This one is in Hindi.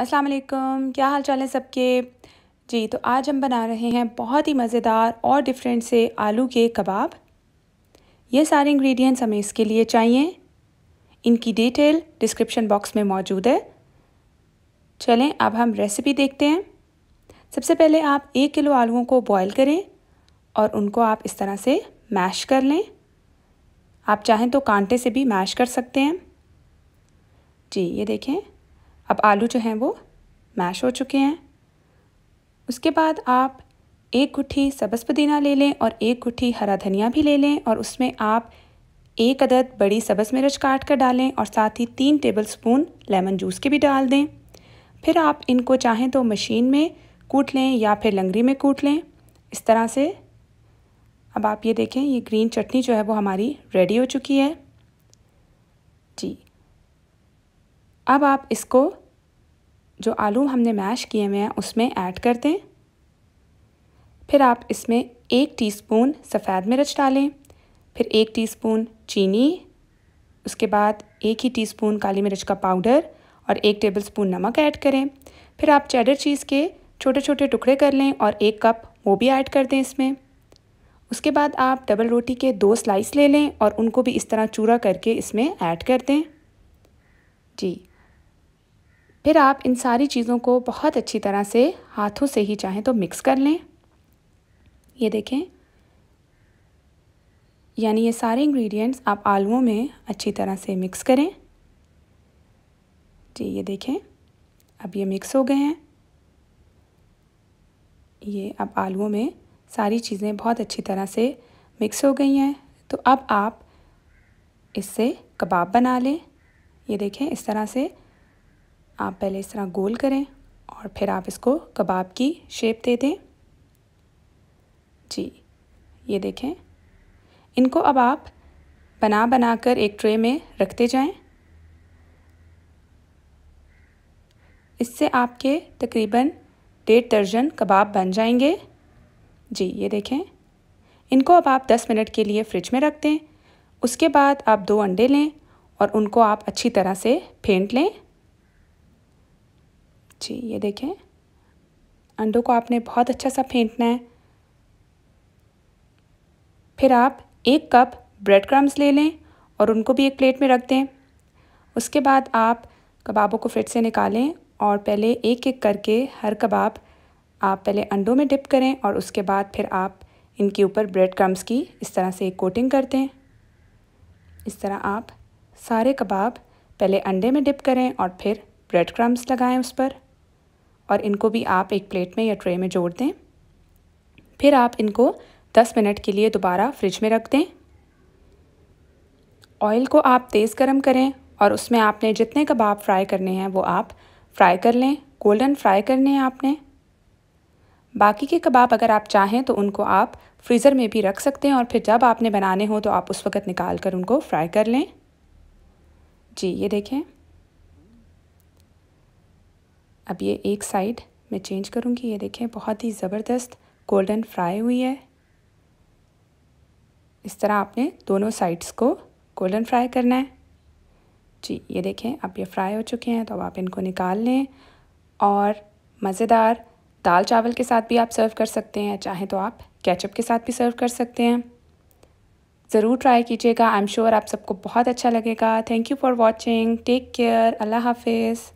अस्सलाम वालेकुम क्या हाल चाल है सबके जी तो आज हम बना रहे हैं बहुत ही मज़ेदार और डिफरेंट से आलू के कबाब ये सारे इंग्रेडिएंट्स हमें इसके लिए चाहिए इनकी डिटेल डिस्क्रिप्शन बॉक्स में मौजूद है चलें अब हम रेसिपी देखते हैं सबसे पहले आप एक किलो आलूओं को बॉयल करें और उनको आप इस तरह से मैश कर लें आप चाहें तो कांटे से भी मैश कर सकते हैं जी ये देखें अब आलू जो हैं वो मैश हो चुके हैं उसके बाद आप एक गुट्ठी सब्ज़ पुदीना ले लें और एक गुट्ठी हरा धनिया भी ले लें और उसमें आप एक अदद बड़ी सब्ज़ मिर्च काट कर डालें और साथ ही तीन टेबल स्पून लेमन जूस के भी डाल दें फिर आप इनको चाहें तो मशीन में कूट लें या फिर लंगड़ी में कूट लें इस तरह से अब आप ये देखें ये ग्रीन चटनी जो है वो हमारी रेडी हो चुकी है जी अब आप इसको जो आलू हमने मैश किए हुए हैं उसमें ऐड कर दें फिर आप इसमें एक टीस्पून सफ़ेद मिर्च डालें फिर एक टीस्पून चीनी उसके बाद एक ही टीस्पून काली मिर्च का पाउडर और एक टेबलस्पून नमक ऐड करें फिर आप चेडर चीज़ के छोटे छोटे टुकड़े कर लें और एक कप वो भी ऐड कर दें इसमें उसके बाद आप डबल रोटी के दो स्लाइस ले लें और उनको भी इस तरह चूरा करके इसमें ऐड कर दें जी फिर आप इन सारी चीज़ों को बहुत अच्छी तरह से हाथों से ही चाहें तो मिक्स कर लें ये देखें यानी ये सारे इंग्रेडिएंट्स आप आलुओं में अच्छी तरह से मिक्स करें जी ये देखें अब ये मिक्स हो गए हैं ये अब आलुओं में सारी चीज़ें बहुत अच्छी तरह से मिक्स हो गई हैं तो अब आप इससे कबाब बना लें ये देखें इस तरह से आप पहले इस तरह गोल करें और फिर आप इसको कबाब की शेप दे दें जी ये देखें इनको अब आप बना बना कर एक ट्रे में रखते जाएं इससे आपके तकरीबन डेढ़ दर्जन कबाब बन जाएंगे जी ये देखें इनको अब आप 10 मिनट के लिए फ्रिज में रख दें उसके बाद आप दो अंडे लें और उनको आप अच्छी तरह से फेंट लें जी ये देखें अंडों को आपने बहुत अच्छा सा फेंटना है फिर आप एक कप ब्रेड क्रम्स ले लें और उनको भी एक प्लेट में रख दें उसके बाद आप कबाबों को फिर से निकालें और पहले एक एक करके हर कबाब आप पहले अंडों में डिप करें और उसके बाद फिर आप इनके ऊपर ब्रेड क्रम्स की इस तरह से एक कोटिंग कर दें इस तरह आप सारे कबाब पहले अंडे में डिप करें और फिर ब्रेड क्रम्स लगाएं उस पर और इनको भी आप एक प्लेट में या ट्रे में जोड़ दें फिर आप इनको 10 मिनट के लिए दोबारा फ्रिज में रख दें ऑयल को आप तेज़ गर्म करें और उसमें आपने जितने कबाब फ्राई करने हैं वो आप फ्राई कर लें गोल्डन फ्राई करने हैं आपने बाकी के कबाब अगर आप चाहें तो उनको आप फ्रीज़र में भी रख सकते हैं और फिर जब आपने बनाने हों तो आप उस वक़्त निकाल कर उनको फ्राई कर लें जी ये देखें अब ये एक साइड मैं चेंज करूँगी ये देखें बहुत ही ज़बरदस्त गोल्डन फ्राई हुई है इस तरह आपने दोनों साइड्स को गोल्डन फ्राई करना है जी ये देखें अब ये फ्राई हो चुके हैं तो अब आप इनको निकाल लें और मज़ेदार दाल चावल के साथ भी आप सर्व कर सकते हैं चाहें तो आप केचप के साथ भी सर्व कर सकते हैं ज़रूर ट्राई कीजिएगा आई एम श्योर आप सबको बहुत अच्छा लगेगा thank you for watching take care अल्लाह हाफिज़